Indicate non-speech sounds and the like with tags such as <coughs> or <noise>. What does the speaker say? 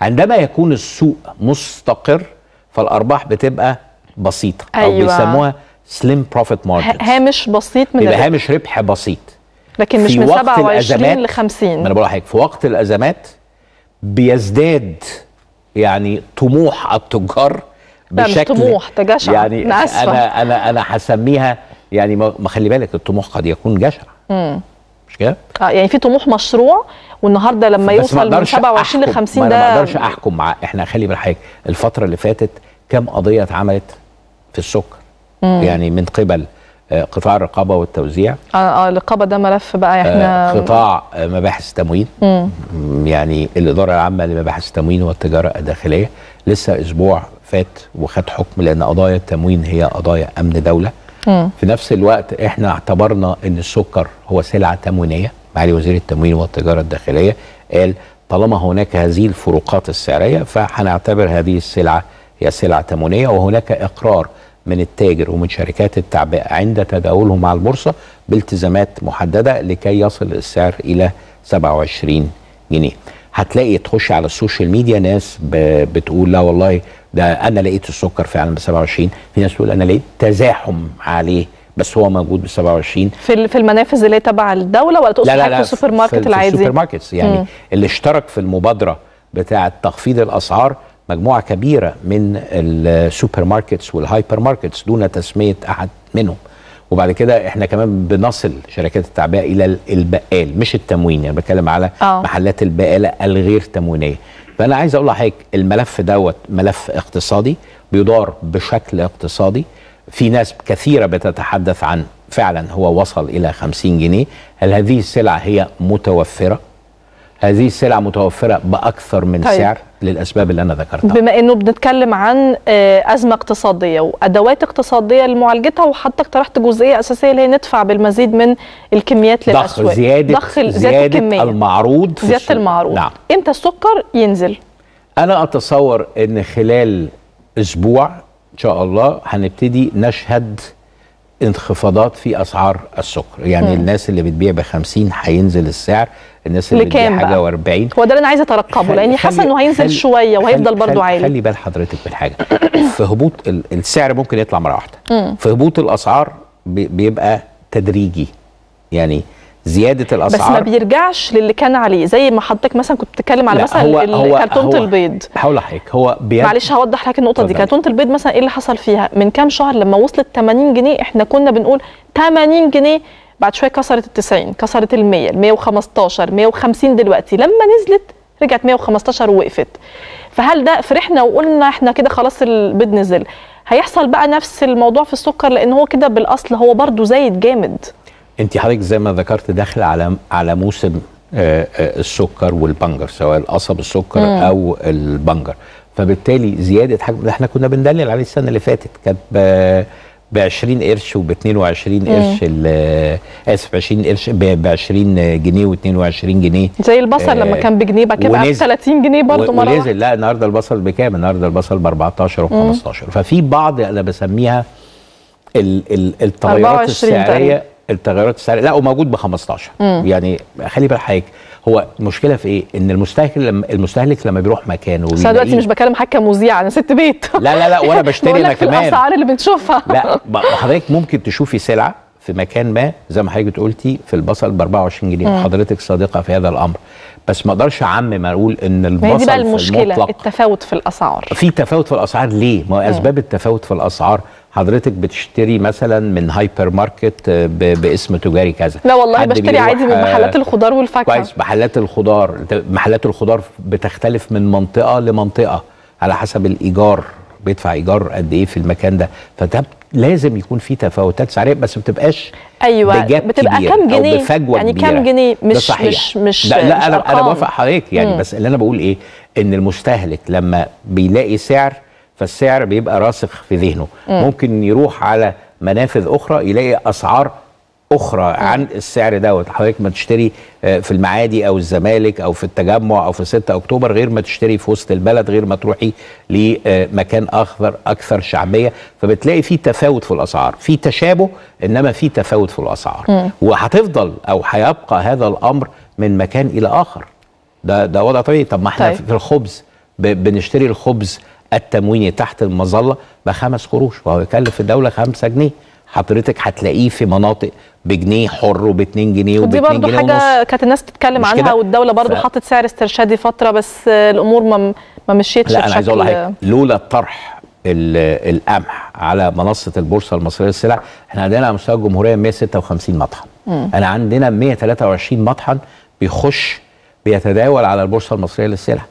عندما يكون السوق مستقر فالارباح بتبقى بسيطه أيوة. او بيسموها سليم بروفيت مارجن هامش بسيط من يبقى هامش ربح بسيط لكن مش من 27 ل 50 ما انا بقول لحضرتك في وقت الازمات بيزداد يعني طموح التجار بشكل مش طموح تجشع جشع يعني انا انا انا هسميها يعني ما خلي بالك الطموح قد يكون جشع اه يعني في طموح مشروع والنهارده لما يوصل من 27 ل 50 ده ما اقدرش احكم مع احنا خلي بال حضرتك الفتره اللي فاتت كم قضيه اتعملت في السكر مم. يعني من قبل آه، قطاع الرقابه والتوزيع اه اه الرقابه ده ملف بقى آه، احنا قطاع آه، مباحث التموين مم. يعني الاداره العامه لمباحث التموين والتجاره الداخليه لسه اسبوع فات وخد حكم لان قضايا التموين هي قضايا امن دوله في نفس الوقت احنا اعتبرنا ان السكر هو سلعه تموينيه معالي وزير التموين والتجاره الداخليه قال طالما هناك هذه الفروقات السعريه فهنعتبر هذه السلعه هي سلعه تموينيه وهناك اقرار من التاجر ومن شركات التعبئه عند تداولهم مع البورصه بالتزامات محدده لكي يصل السعر الى 27 جنيه. هتلاقي تخش على السوشيال ميديا ناس بتقول لا والله ده انا لقيت السكر فعلا ب 27 في ناس تقول انا لقيت تزاحم عليه بس هو موجود ب 27 في في المنافذ اللي هي تبع الدوله ولا تقصد لا لا لا في السوبر ماركت العادي؟ في السوبر ماركت يعني م. اللي اشترك في المبادره بتاعه تخفيض الاسعار مجموعه كبيره من السوبر ماركتس والهايبر ماركتس دون تسميه احد منهم وبعد كده احنا كمان بنصل شركات التعبئه الى البقال مش التموين يعني بتكلم على أوه. محلات البقاله الغير تموينيه فانا عايز اقول لحضرتك الملف دوت ملف اقتصادي بيدار بشكل اقتصادي في ناس كثيره بتتحدث عن فعلا هو وصل الى 50 جنيه هل هذه السلعه هي متوفره هذه السلع متوفره باكثر من طيب. سعر للاسباب اللي انا ذكرتها بما انه بنتكلم عن آه، ازمه اقتصاديه وادوات اقتصاديه لمعالجتها وحتى اقترحت جزئيه اساسيه اللي هي ندفع بالمزيد من الكميات للاسواق ضخ زياده ضخ زياده, زيادة الكمية. المعروض في زياده السوق. المعروض نعم. امتى السكر ينزل انا اتصور ان خلال اسبوع ان شاء الله هنبتدي نشهد انخفاضات في اسعار السكر يعني مم. الناس اللي بتبيع ب 50 هينزل السعر الناس اللي بتبيع حاجه و40 هو ده اللي انا عايزه اترقبه لاني حاسه انه هينزل خلي شويه وهيفضل برضه عالي خلي بال حضرتك من حاجه <coughs> في هبوط السعر ممكن يطلع مره واحده في هبوط الاسعار بيبقى تدريجي يعني زياده الاسعار بس ما بيرجعش للي كان عليه زي ما حضرتك مثلا كنت بتتكلم على مثلا كرتونه البيض هقول لحضرتك هو بيرجع معلش هوضح لك النقطه دي كرتونه البيض مثلا ايه اللي حصل فيها من كام شهر لما وصلت 80 جنيه احنا كنا بنقول 80 جنيه بعد شويه كسرت ال 90 كسرت ال 100 ال 115 150 دلوقتي لما نزلت رجعت 115 ووقفت فهل ده فرحنا وقلنا احنا كده خلاص البيض نزل هيحصل بقى نفس الموضوع في السكر لان هو كده بالاصل هو برضه زايد جامد انت حضرتك زي ما ذكرت داخل على على موسم آه، آه، السكر والبنجر سواء القصب السكر مم. او البنجر فبالتالي زياده حجم احنا كنا بندلل عليه السنه اللي فاتت كانت ب 20 قرش وب 22 قرش اسف 20 قرش ب 20 جنيه و22 جنيه زي البصل آه لما كان بجنيه بقى كده ب 30 جنيه برضه مره ونزل لا النهارده البصل بكام؟ النهارده البصل ب 14 و15 ففي بعض انا بسميها التغيرات السعريه التغيرات السعريه لا وموجود ب 15 مم. يعني خلي بال حضرتك هو المشكله في ايه؟ ان المستهلك لما المستهلك لما بيروح مكانه بس انا دلوقتي مش بكلم حاجه مذيع انا ست بيت لا لا لا وانا <laughs> بشتري انا كمان الاسعار اللي بنشوفها لا حضرتك ممكن تشوفي سلعه في مكان ما زي ما حضرتك قلتي في البصل ب 24 جنيه حضرتك صادقه في هذا الامر بس ما اقدرش اعمم اقول ان البصل دي بقى المشكله في المطلق التفاوت في الاسعار في تفاوت في الاسعار ليه؟ ما هو اسباب التفاوت في الاسعار حضرتك بتشتري مثلا من هايبر ماركت آه، باسم تجاري كذا لا والله بشتري عادي من آه، محلات الخضار والفاكهه كويس محلات الخضار محلات الخضار بتختلف من منطقه لمنطقه على حسب الايجار بيدفع ايجار قد ايه في المكان ده فده لازم يكون في تفاوتات سعريه بس ما بتبقاش ايوه بتبقى كام جنيه بفجوه يعني كام جنيه مش ده صحيح. مش مش لا مش انا انا بوافق حضرتك يعني م. بس اللي انا بقول ايه ان المستهلك لما بيلاقي سعر فالسعر بيبقى راسخ في ذهنه مم. ممكن يروح على منافذ اخرى يلاقي اسعار اخرى مم. عن السعر دوت حضرتك ما تشتري آه، في المعادي او الزمالك او في التجمع او في 6 اكتوبر غير ما تشتري في وسط البلد غير ما تروحي لمكان آه، اخضر اكثر شعبيه فبتلاقي في تفاوت في الاسعار في تشابه انما في تفاوت في الاسعار مم. وهتفضل او هيبقى هذا الامر من مكان الى اخر ده ده وضع طبيعي طب ما احنا طيب. في الخبز بنشتري الخبز التمويني تحت المظله بخمس قروش وهو يكلف الدوله 5 جنيه حضرتك هتلاقيه في مناطق بجنيه حر وب2 جنيه وب2 جنيه ونص برضه حاجه كانت الناس بتتكلم عنها والدوله برضه ف... حطت سعر استرشادي فتره بس الامور ما ما مشيتش لا انا عايز اقول حاجه لولا الطرح القمح على منصه البورصه المصريه للسلع احنا عندنا على مستوى الجمهوريه 156 مطحن م. انا عندنا 123 مطحن بيخش بيتداول على البورصه المصريه للسلع